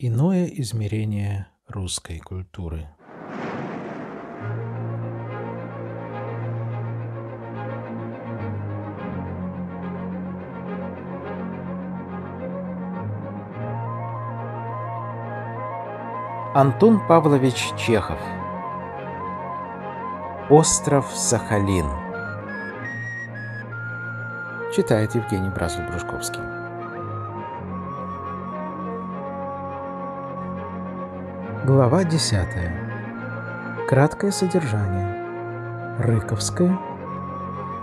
Иное измерение русской культуры. Антон Павлович Чехов Остров Сахалин Читает Евгений Бразов-Брюшковский Глава 10. Краткое содержание. Рыковская.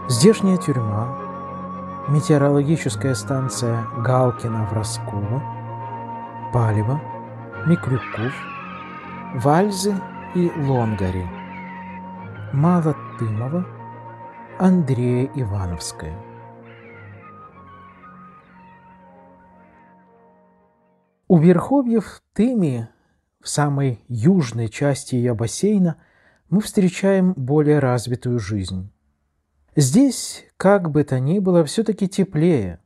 Здешняя тюрьма. Метеорологическая станция Галкина-Вроскова. Палево. Микрюков. Вальзы и Лонгари. Малотымова. Андрея Ивановская. У Верховьев Тыми в самой южной части ее бассейна, мы встречаем более развитую жизнь. Здесь, как бы то ни было, все-таки теплее.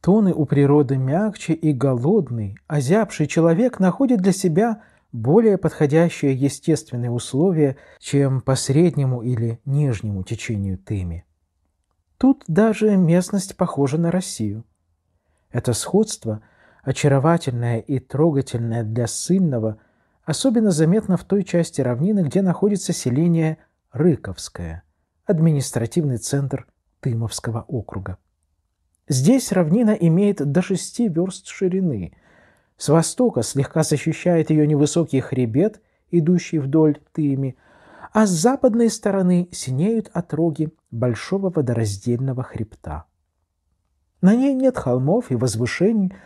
Тоны у природы мягче и голодный, озябший человек находит для себя более подходящее естественные условия, чем по среднему или нижнему течению Тыми. Тут даже местность похожа на Россию. Это сходство Очаровательная и трогательная для сынного, особенно заметна в той части равнины, где находится селение Рыковское, административный центр Тымовского округа. Здесь равнина имеет до шести верст ширины. С востока слегка защищает ее невысокий хребет, идущий вдоль Тыми, а с западной стороны синеют отроги большого водораздельного хребта. На ней нет холмов и возвышений –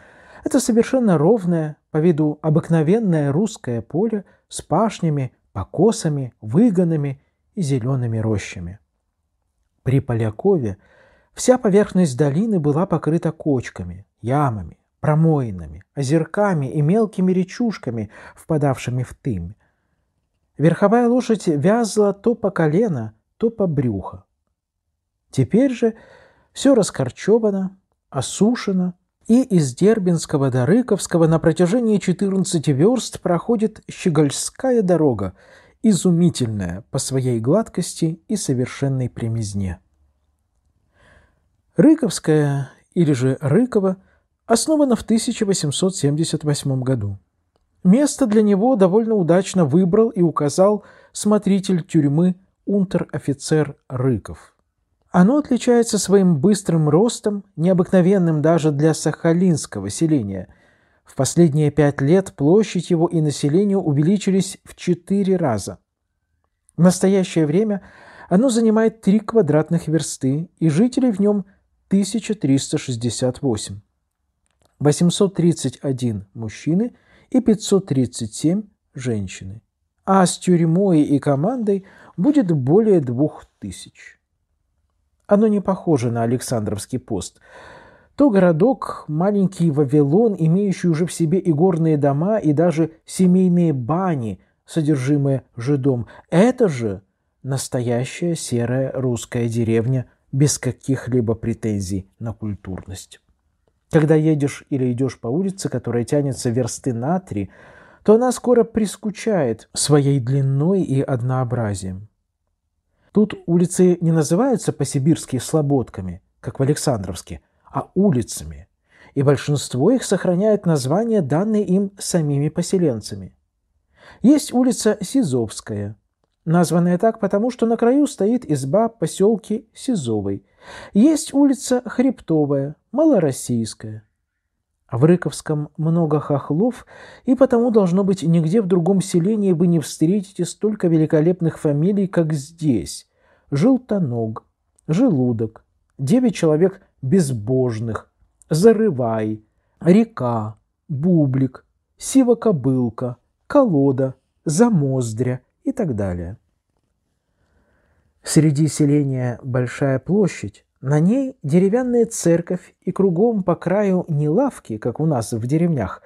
это совершенно ровное, по виду обыкновенное русское поле с пашнями, покосами, выгонами и зелеными рощами. При Полякове вся поверхность долины была покрыта кочками, ямами, промоинами, озерками и мелкими речушками, впадавшими в тымь. Верховая лошадь вязла то по колено, то по брюхо. Теперь же все раскорчевано, осушено – и из Дербинского до Рыковского на протяжении 14 верст проходит Щегольская дорога, изумительная по своей гладкости и совершенной прямизне. Рыковская, или же Рыкова, основана в 1878 году. Место для него довольно удачно выбрал и указал смотритель тюрьмы унтер-офицер Рыков – оно отличается своим быстрым ростом, необыкновенным даже для сахалинского селения. В последние пять лет площадь его и население увеличились в четыре раза. В настоящее время оно занимает три квадратных версты, и жителей в нем 1368. 831 мужчины и 537 женщины. А с тюрьмой и командой будет более двух тысяч. Оно не похоже на Александровский пост. То городок, маленький Вавилон, имеющий уже в себе и горные дома, и даже семейные бани, содержимое жидом. Это же настоящая серая русская деревня без каких-либо претензий на культурность. Когда едешь или идешь по улице, которая тянется версты на три, то она скоро прискучает своей длиной и однообразием. Тут улицы не называются по-сибирски слободками, как в Александровске, а улицами, и большинство их сохраняет названия, данные им самими поселенцами. Есть улица Сизовская, названная так потому, что на краю стоит изба поселки Сизовой. Есть улица Хребтовая, Малороссийская – в Рыковском много хохлов, и потому, должно быть, нигде в другом селении вы не встретите столько великолепных фамилий, как здесь. Желтоног, Желудок, девять человек безбожных, Зарывай, Река, Бублик, Сива-кобылка, Колода, Замоздря и так далее. Среди селения Большая площадь, на ней деревянная церковь и кругом по краю не лавки, как у нас в деревнях,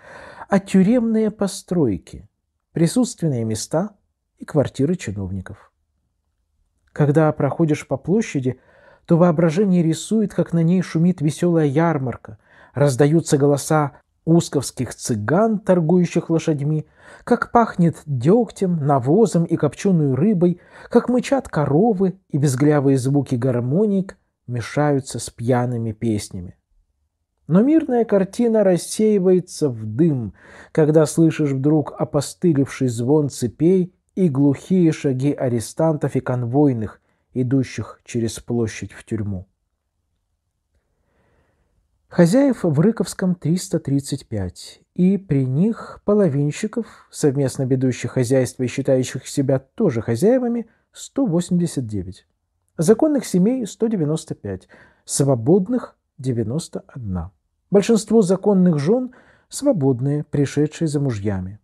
а тюремные постройки, присутственные места и квартиры чиновников. Когда проходишь по площади, то воображение рисует, как на ней шумит веселая ярмарка, раздаются голоса усковских цыган, торгующих лошадьми, как пахнет дегтем, навозом и копченой рыбой, как мычат коровы и безглявые звуки гармоник, мешаются с пьяными песнями. Но мирная картина рассеивается в дым, когда слышишь вдруг опостылевший звон цепей и глухие шаги арестантов и конвойных, идущих через площадь в тюрьму. Хозяев в Рыковском 335, и при них половинщиков, совместно ведущих хозяйство и считающих себя тоже хозяевами, 189 законных семей 195, свободных 91. Большинство законных жен – свободные, пришедшие за мужьями.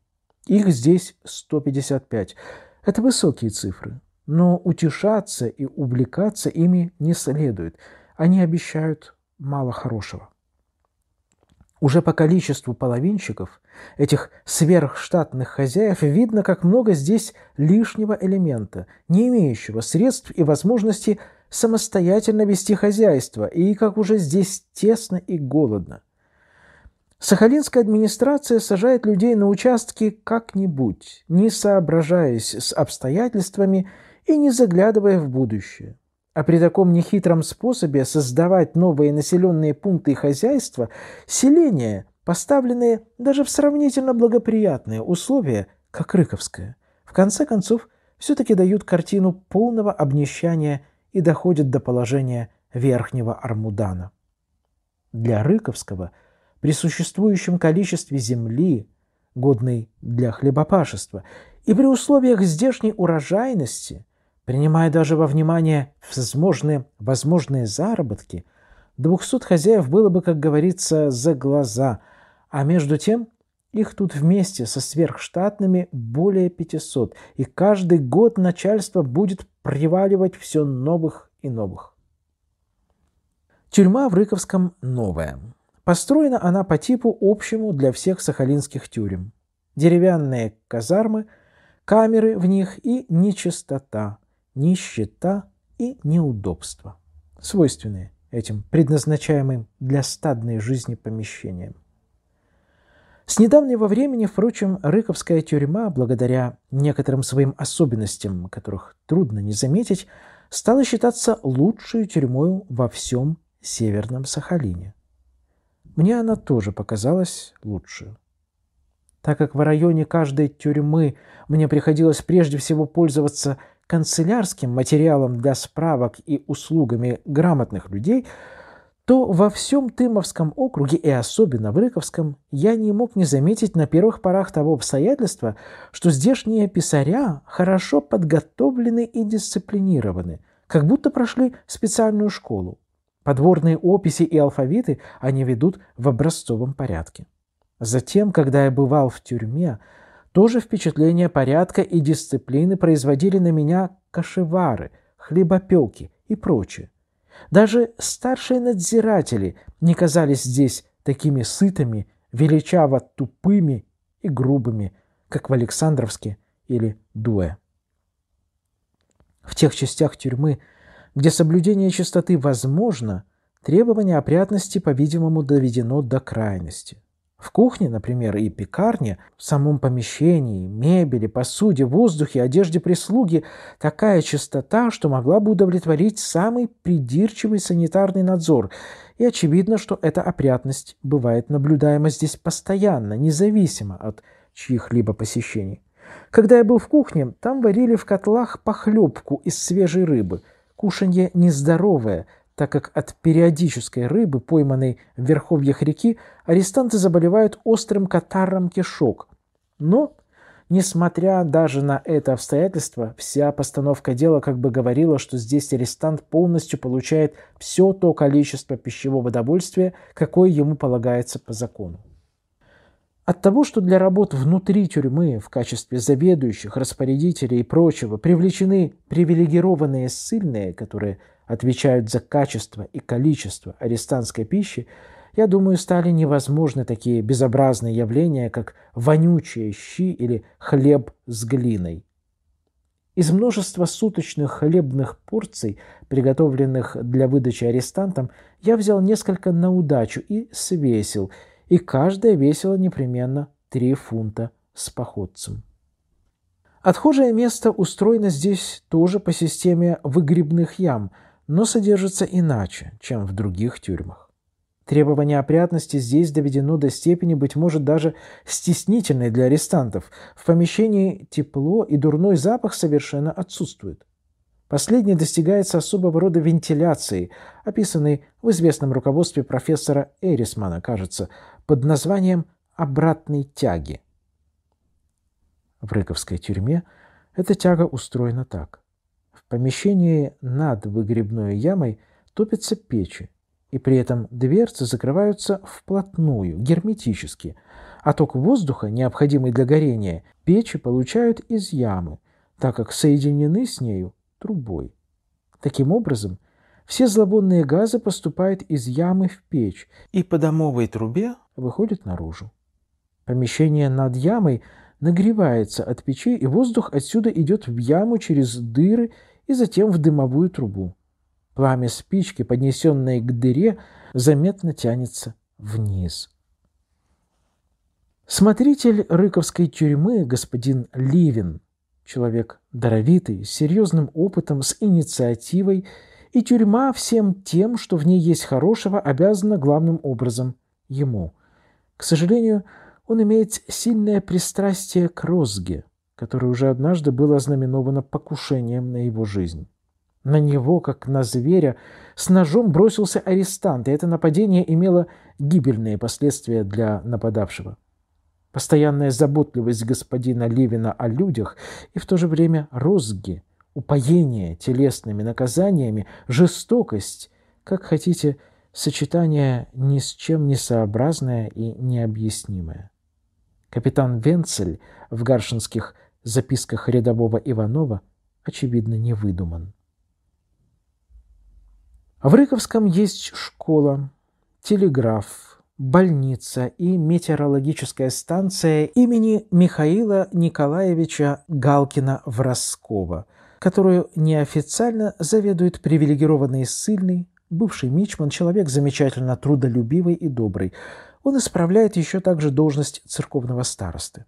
Их здесь 155. Это высокие цифры, но утешаться и увлекаться ими не следует. Они обещают мало хорошего. Уже по количеству половинщиков этих сверхштатных хозяев, видно, как много здесь лишнего элемента, не имеющего средств и возможности самостоятельно вести хозяйство, и как уже здесь тесно и голодно. Сахалинская администрация сажает людей на участки как-нибудь, не соображаясь с обстоятельствами и не заглядывая в будущее. А при таком нехитром способе создавать новые населенные пункты и хозяйства, селение – поставленные даже в сравнительно благоприятные условия, как Рыковская, в конце концов все-таки дают картину полного обнищания и доходят до положения верхнего Армудана. Для Рыковского при существующем количестве земли, годной для хлебопашества, и при условиях здешней урожайности, принимая даже во внимание возможные, возможные заработки, 200 хозяев было бы, как говорится, за глаза – а между тем их тут вместе со сверхштатными более 500, и каждый год начальство будет приваливать все новых и новых. Тюрьма в Рыковском новая. Построена она по типу общему для всех сахалинских тюрем. Деревянные казармы, камеры в них и нечистота, нищета и неудобства, свойственные этим предназначаемым для стадной жизни помещениям. С недавнего времени, впрочем, Рыковская тюрьма, благодаря некоторым своим особенностям, которых трудно не заметить, стала считаться лучшей тюрьмой во всем Северном Сахалине. Мне она тоже показалась лучшей. Так как в районе каждой тюрьмы мне приходилось прежде всего пользоваться канцелярским материалом для справок и услугами грамотных людей – то во всем Тымовском округе и особенно в Рыковском я не мог не заметить на первых порах того обстоятельства, что здешние писаря хорошо подготовлены и дисциплинированы, как будто прошли специальную школу. Подворные описи и алфавиты они ведут в образцовом порядке. Затем, когда я бывал в тюрьме, тоже впечатление порядка и дисциплины производили на меня кашевары, хлебопелки и прочее. Даже старшие надзиратели не казались здесь такими сытыми, величаво тупыми и грубыми, как в Александровске или Дуэ. В тех частях тюрьмы, где соблюдение чистоты возможно, требование опрятности, по-видимому, доведено до крайности. В кухне, например, и пекарне, в самом помещении, мебели, посуде, воздухе, одежде прислуги такая чистота, что могла бы удовлетворить самый придирчивый санитарный надзор. И очевидно, что эта опрятность бывает наблюдаема здесь постоянно, независимо от чьих-либо посещений. Когда я был в кухне, там варили в котлах похлебку из свежей рыбы. Кушанье нездоровое, так как от периодической рыбы, пойманной в верховьях реки, арестанты заболевают острым катаром кишок. Но, несмотря даже на это обстоятельство, вся постановка дела как бы говорила, что здесь арестант полностью получает все то количество пищевого удовольствия, какое ему полагается по закону. От того, что для работ внутри тюрьмы в качестве заведующих, распорядителей и прочего привлечены привилегированные сильные, которые – отвечают за качество и количество арестантской пищи, я думаю, стали невозможны такие безобразные явления, как вонючие щи или хлеб с глиной. Из множества суточных хлебных порций, приготовленных для выдачи арестантам, я взял несколько на удачу и свесил, и каждая весила непременно 3 фунта с походцем. Отхожее место устроено здесь тоже по системе выгребных ям – но содержатся иначе, чем в других тюрьмах. Требование опрятности здесь доведено до степени, быть может, даже стеснительной для арестантов. В помещении тепло и дурной запах совершенно отсутствует. Последнее достигается особого рода вентиляцией, описанной в известном руководстве профессора Эрисмана, кажется, под названием «обратной тяги». В Рыковской тюрьме эта тяга устроена так помещении над выгребной ямой топятся печи, и при этом дверцы закрываются вплотную, герметически. А воздуха, необходимый для горения, печи получают из ямы, так как соединены с нею трубой. Таким образом, все зловонные газы поступают из ямы в печь и по домовой трубе выходят наружу. Помещение над ямой нагревается от печи, и воздух отсюда идет в яму через дыры и затем в дымовую трубу. Пламя спички, поднесенное к дыре, заметно тянется вниз. Смотритель рыковской тюрьмы, господин Ливин, человек даровитый, с серьезным опытом, с инициативой, и тюрьма всем тем, что в ней есть хорошего, обязана главным образом ему. К сожалению, он имеет сильное пристрастие к розге – которое уже однажды было ознаменовано покушением на его жизнь. На него, как на зверя, с ножом бросился арестант, и это нападение имело гибельные последствия для нападавшего. Постоянная заботливость господина Левина о людях и в то же время розги, упоение телесными наказаниями, жестокость, как хотите, сочетание ни с чем несообразное и необъяснимое. Капитан Венцель в Гаршинских – в записках рядового Иванова, очевидно, не выдуман. В Рыковском есть школа, телеграф, больница и метеорологическая станция имени Михаила Николаевича Галкина-Вроскова, которую неофициально заведует привилегированный ссыльный, бывший мичман, человек замечательно трудолюбивый и добрый. Он исправляет еще также должность церковного старосты.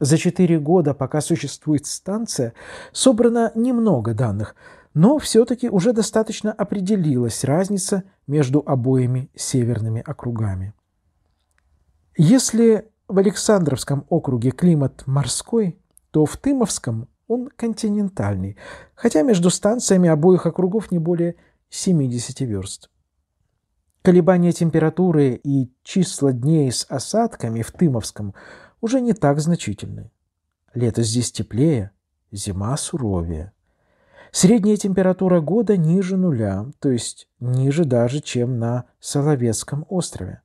За четыре года, пока существует станция, собрано немного данных, но все-таки уже достаточно определилась разница между обоими северными округами. Если в Александровском округе климат морской, то в Тымовском он континентальный, хотя между станциями обоих округов не более 70 верст. Колебания температуры и числа дней с осадками в Тымовском – уже не так значительны. Лето здесь теплее, зима суровее. Средняя температура года ниже нуля, то есть ниже даже, чем на Соловецком острове.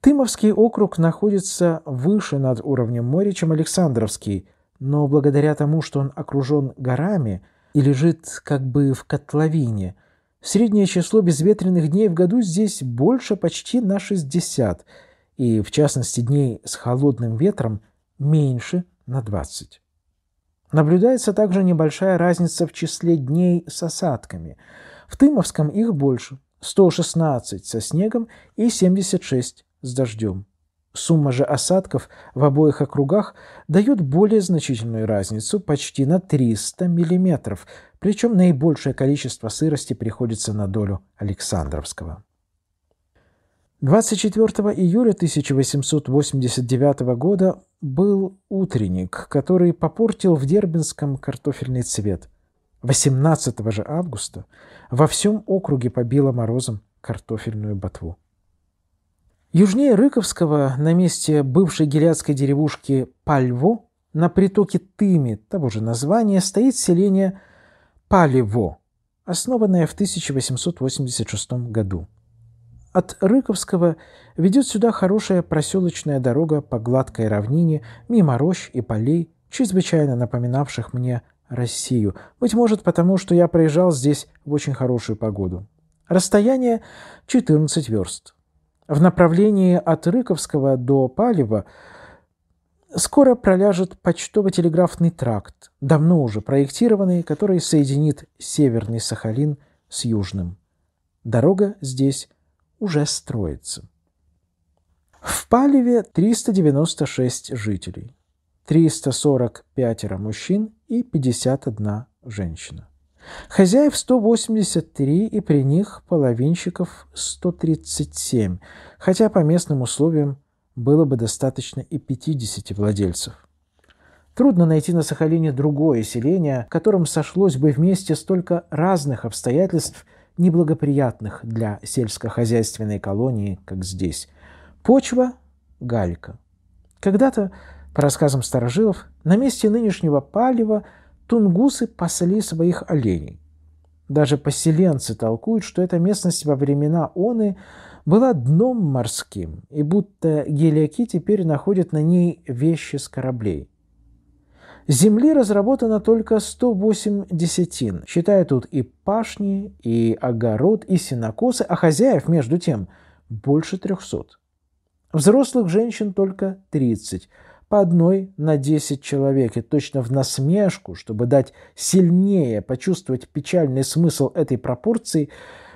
Тымовский округ находится выше над уровнем моря, чем Александровский, но благодаря тому, что он окружен горами и лежит как бы в котловине, среднее число безветренных дней в году здесь больше почти на 60 – и, в частности, дней с холодным ветром меньше на 20. Наблюдается также небольшая разница в числе дней с осадками. В Тымовском их больше – 116 со снегом и 76 с дождем. Сумма же осадков в обоих округах дает более значительную разницу почти на 300 миллиметров. причем наибольшее количество сырости приходится на долю Александровского. 24 июля 1889 года был утренник, который попортил в Дербинском картофельный цвет. 18 же августа во всем округе побило морозом картофельную ботву. Южнее Рыковского, на месте бывшей гелядской деревушки Пальво, на притоке Тыми, того же названия, стоит селение Палево, основанное в 1886 году. От Рыковского ведет сюда хорошая проселочная дорога по гладкой равнине, мимо рощ и полей, чрезвычайно напоминавших мне Россию. Быть может, потому что я проезжал здесь в очень хорошую погоду. Расстояние 14 верст. В направлении от Рыковского до Палева скоро проляжет почтово-телеграфный тракт, давно уже проектированный, который соединит Северный Сахалин с Южным. Дорога здесь уже строится. В Палеве 396 жителей, 345 мужчин и 51 женщина. Хозяев 183 и при них половинщиков 137, хотя по местным условиям было бы достаточно и 50 владельцев. Трудно найти на Сахалине другое селение, в котором сошлось бы вместе столько разных обстоятельств неблагоприятных для сельскохозяйственной колонии, как здесь. Почва – галька. Когда-то, по рассказам старожилов, на месте нынешнего палева тунгусы пасли своих оленей. Даже поселенцы толкуют, что эта местность во времена Оны была дном морским, и будто гелиаки теперь находят на ней вещи с кораблей. Земли разработано только 108 десятин, считая тут и пашни, и огород, и синокосы, а хозяев, между тем, больше 300. Взрослых женщин только 30, по одной на 10 человек, и точно в насмешку, чтобы дать сильнее почувствовать печальный смысл этой пропорции,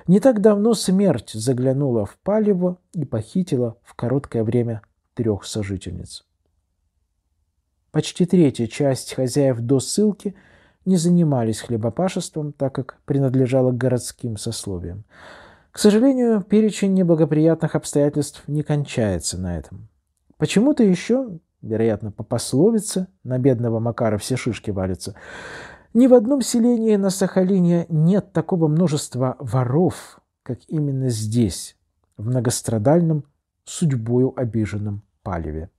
не так давно смерть заглянула в палево и похитила в короткое время трех сожительниц. Почти третья часть хозяев до ссылки не занимались хлебопашеством, так как принадлежала к городским сословиям. К сожалению, перечень неблагоприятных обстоятельств не кончается на этом. Почему-то еще, вероятно, по пословице, на бедного Макара все шишки валятся, ни в одном селении на Сахалине нет такого множества воров, как именно здесь, в многострадальном, судьбою обиженном палеве.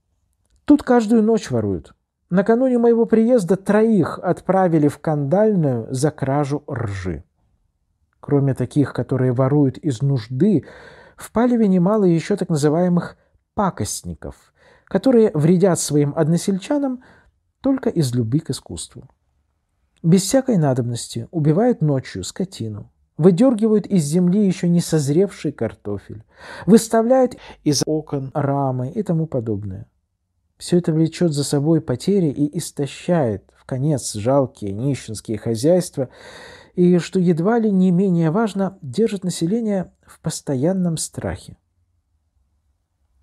Тут каждую ночь воруют – Накануне моего приезда троих отправили в кандальную за кражу ржи. Кроме таких, которые воруют из нужды, в Палеве немало еще так называемых «пакостников», которые вредят своим односельчанам только из любви к искусству. Без всякой надобности убивают ночью скотину, выдергивают из земли еще не созревший картофель, выставляют из окон рамы и тому подобное – все это влечет за собой потери и истощает в конец жалкие нищенские хозяйства, и, что едва ли не менее важно, держит население в постоянном страхе.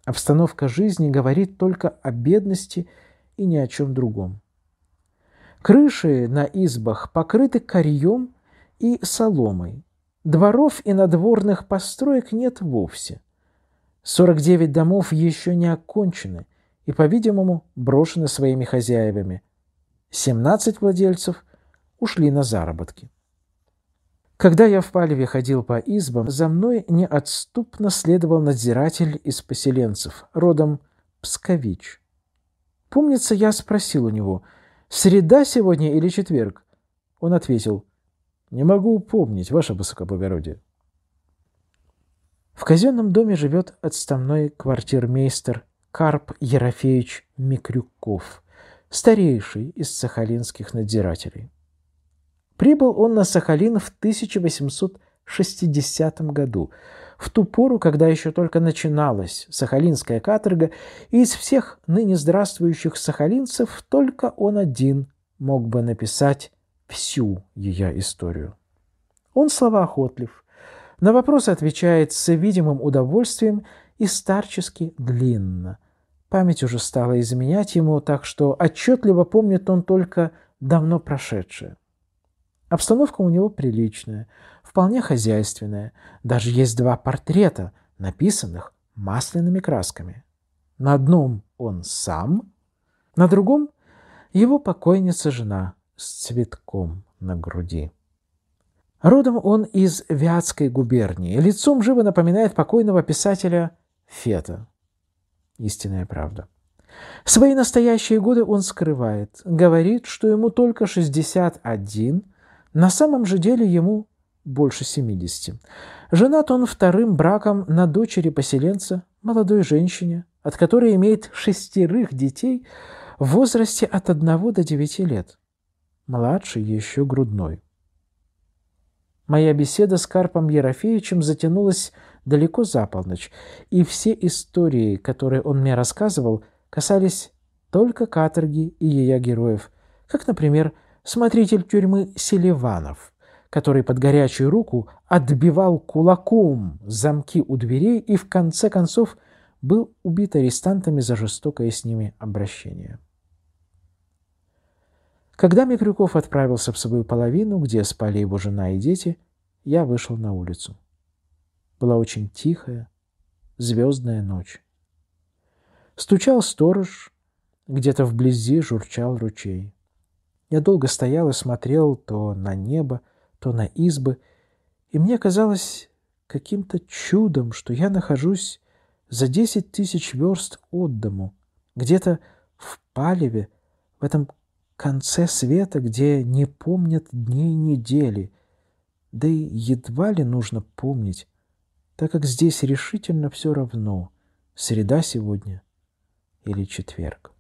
Обстановка жизни говорит только о бедности и ни о чем другом. Крыши на избах покрыты корьем и соломой. Дворов и надворных построек нет вовсе. 49 домов еще не окончены – и, по-видимому, брошены своими хозяевами. 17 владельцев ушли на заработки. Когда я в палеве ходил по избам, за мной неотступно следовал надзиратель из поселенцев, родом Пскович. Помнится, я спросил у него, «Среда сегодня или четверг?» Он ответил, «Не могу помнить, ваше высокоблагородие». В казенном доме живет отставной квартирмейстер Карп Ерофеевич Микрюков, старейший из сахалинских надзирателей. Прибыл он на Сахалин в 1860 году, в ту пору, когда еще только начиналась сахалинская каторга, и из всех ныне здравствующих сахалинцев только он один мог бы написать всю ее историю. Он словоохотлив, на вопросы отвечает с видимым удовольствием и старчески длинно – Память уже стала изменять ему, так что отчетливо помнит он только давно прошедшее. Обстановка у него приличная, вполне хозяйственная. Даже есть два портрета, написанных масляными красками. На одном он сам, на другом его покойница-жена с цветком на груди. Родом он из Вятской губернии. Лицом живо напоминает покойного писателя Фета истинная правда. Свои настоящие годы он скрывает, говорит, что ему только 61, на самом же деле ему больше 70. Женат он вторым браком на дочери поселенца, молодой женщине, от которой имеет шестерых детей в возрасте от 1 до 9 лет. Младший еще грудной. Моя беседа с Карпом Ерофеевичем затянулась далеко за полночь, и все истории, которые он мне рассказывал, касались только каторги и ее героев, как, например, смотритель тюрьмы Селиванов, который под горячую руку отбивал кулаком замки у дверей и, в конце концов, был убит арестантами за жестокое с ними обращение. Когда Микрюков отправился в свою половину, где спали его жена и дети, я вышел на улицу. Была очень тихая, звездная ночь. Стучал сторож, где-то вблизи журчал ручей. Я долго стоял и смотрел то на небо, то на избы, и мне казалось каким-то чудом, что я нахожусь за десять тысяч верст от дому, где-то в палеве, в этом конце света, где не помнят дней недели, да и едва ли нужно помнить, так как здесь решительно все равно, среда сегодня или четверг.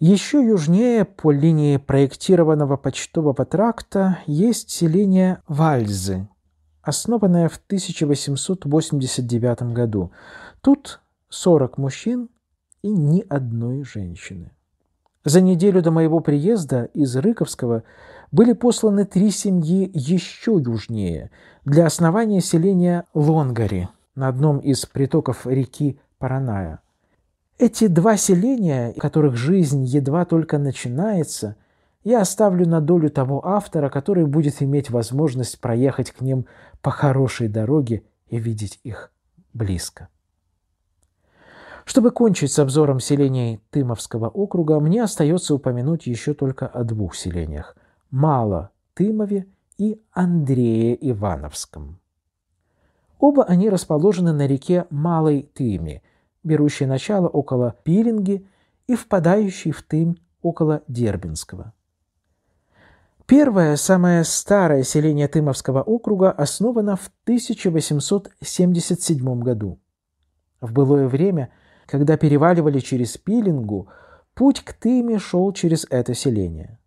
Еще южнее по линии проектированного почтового тракта есть селение Вальзы, основанное в 1889 году. Тут 40 мужчин и ни одной женщины. За неделю до моего приезда из Рыковского были посланы три семьи еще южнее для основания селения Лонгари на одном из притоков реки Параная. Эти два селения, в которых жизнь едва только начинается, я оставлю на долю того автора, который будет иметь возможность проехать к ним по хорошей дороге и видеть их близко. Чтобы кончить с обзором селений Тымовского округа, мне остается упомянуть еще только о двух селениях – Мало Тымове и Андрее Ивановском. Оба они расположены на реке Малой Тыме, берущей начало около Пилинги и впадающей в Тым около Дербинского. Первое, самое старое селение Тымовского округа основано в 1877 году. В былое время – когда переваливали через пилингу, путь к Тыме шел через это селение.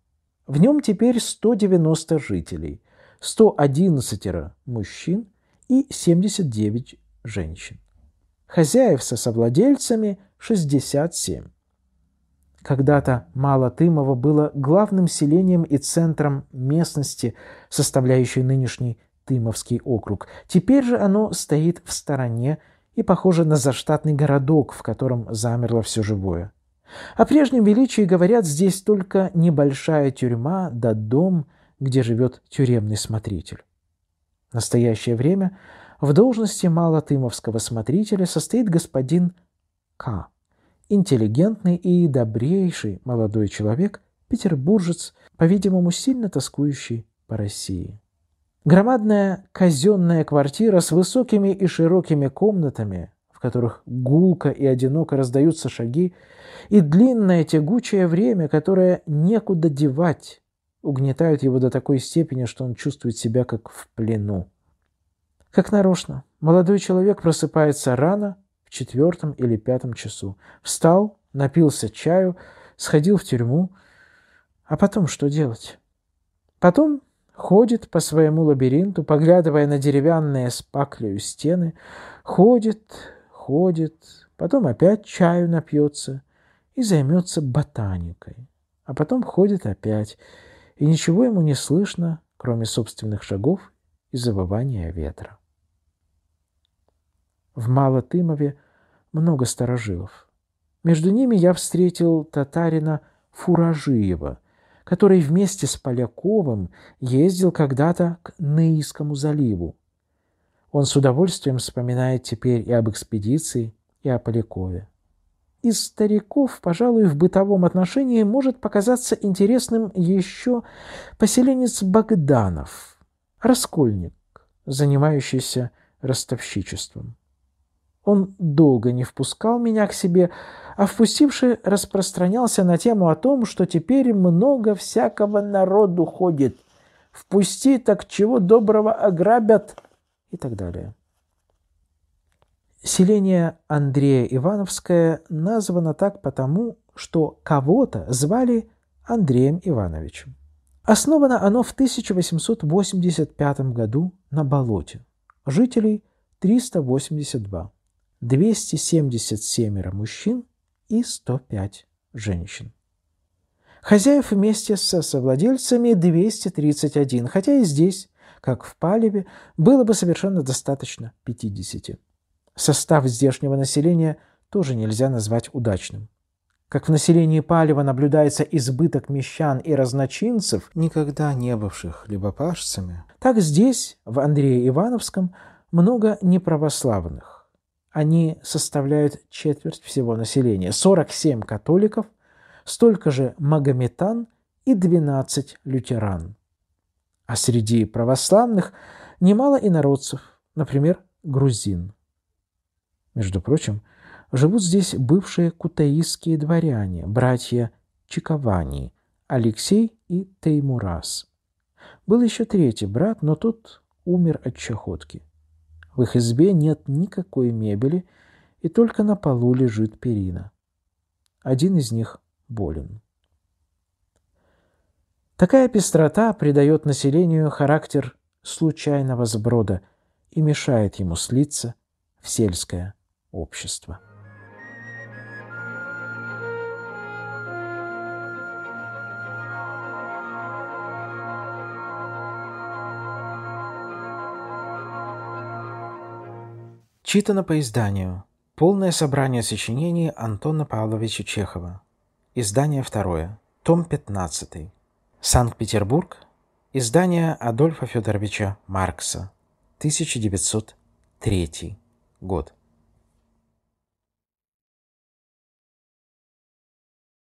В нем теперь 190 жителей, 111 мужчин и 79 женщин. Хозяев со совладельцами 67. Когда-то Малотымово было главным селением и центром местности, составляющей нынешний Тымовский округ. Теперь же оно стоит в стороне и похоже на заштатный городок, в котором замерло все живое. О прежнем величии говорят здесь только небольшая тюрьма да дом, где живет тюремный смотритель. В настоящее время в должности малотымовского смотрителя состоит господин К. Интеллигентный и добрейший молодой человек, петербуржец, по-видимому, сильно тоскующий по России. Громадная казенная квартира с высокими и широкими комнатами, в которых гулко и одиноко раздаются шаги, и длинное тягучее время, которое некуда девать, угнетают его до такой степени, что он чувствует себя как в плену. Как нарочно, молодой человек просыпается рано, в четвертом или пятом часу. Встал, напился чаю, сходил в тюрьму. А потом что делать? Потом Ходит по своему лабиринту, поглядывая на деревянные с стены. Ходит, ходит, потом опять чаю напьется и займется ботаникой. А потом ходит опять, и ничего ему не слышно, кроме собственных шагов и завывания ветра. В Малотымове много старожилов. Между ними я встретил татарина Фуражиева, который вместе с Поляковым ездил когда-то к Наискому заливу. Он с удовольствием вспоминает теперь и об экспедиции, и о Полякове. Из стариков, пожалуй, в бытовом отношении может показаться интересным еще поселенец Богданов, раскольник, занимающийся ростовщичеством. Он долго не впускал меня к себе, а впустивший распространялся на тему о том, что теперь много всякого народу ходит. «Впусти, так чего доброго ограбят!» и так далее. Селение Андрея Ивановское названо так потому, что кого-то звали Андреем Ивановичем. Основано оно в 1885 году на болоте. Жителей 382. 277 мужчин и 105 женщин. Хозяев вместе со совладельцами 231, хотя и здесь, как в Палеве, было бы совершенно достаточно 50. Состав здешнего населения тоже нельзя назвать удачным. Как в населении Палева наблюдается избыток мещан и разночинцев, никогда не бывших хлебопашцами, так здесь, в Андрее Ивановском, много неправославных они составляют четверть всего населения. 47 католиков, столько же магометан и 12 лютеран. А среди православных немало инородцев, например, грузин. Между прочим, живут здесь бывшие кутаистские дворяне, братья Чиковани, Алексей и Теймурас. Был еще третий брат, но тот умер от чахотки – в их избе нет никакой мебели, и только на полу лежит перина. Один из них болен. Такая пестрота придает населению характер случайного сброда и мешает ему слиться в сельское общество. Читано по изданию. Полное собрание сочинений Антона Павловича Чехова. Издание второе. Том 15. Санкт-Петербург. Издание Адольфа Федоровича Маркса. 1903 год.